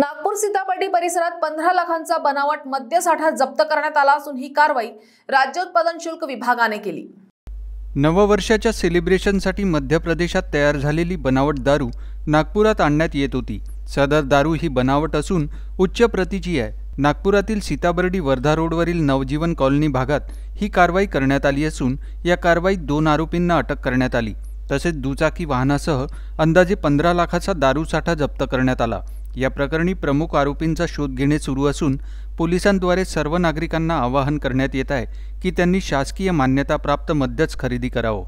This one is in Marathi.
नागपूर सीताबर्डी परिसरात पंधरा लाखांचा बनावट मद्यसाठा जप्त करण्यात आला असून ही कारवाई राज्य उत्पादन शुल्क विभागाने केली नववर्षाच्या सेलिब्रेशनसाठी मध्य प्रदेशात तयार झालेली बनावट दारू नागपुरात आणण्यात येत होती सदर दारू ही बनावट असून उच्च प्रतीची आहे नागपुरातील सीताबर्डी वर्धा रोडवरील नवजीवन कॉलनी भागात ही कारवाई करण्यात आली असून या कारवाईत दोन आरोपींना अटक करण्यात आली तसेच दुचाकी वाहनासह अंदाजे पंधरा लाखाचा दारू साठा जप्त करण्यात आला या प्रकरणी प्रमुख आरोपींचा शोध घेणे सुरू असून पोलिसांद्वारे सर्व नागरिकांना आवाहन करण्यात येत आहे की त्यांनी शासकीय मान्यताप्राप्त मद्यच खरेदी करावं